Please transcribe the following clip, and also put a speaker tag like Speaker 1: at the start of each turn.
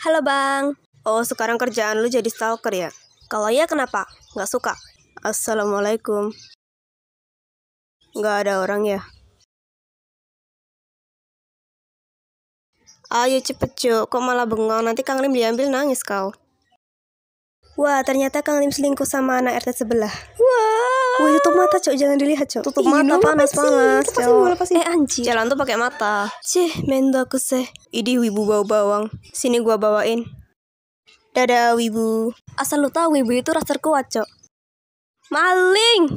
Speaker 1: Halo bang. Oh sekarang kerjaan lu jadi stalker ya? Kalau iya kenapa? Gak suka.
Speaker 2: Assalamualaikum. Gak ada orang ya? Ayo cepet cuk, kok malah bengong
Speaker 3: nanti Kang Lim diambil nangis kau.
Speaker 1: Wah ternyata Kang Lim selingkuh sama anak RT sebelah. Wah. Wah tutup mata cok jangan dilihat cok tutup Ih, mata panas panas cok eh anjir jalan tuh pakai mata cih aku seh ini wibu bau bawang sini gua
Speaker 4: bawain dadah wibu asal lu tau wibu itu rasa kuat cok maling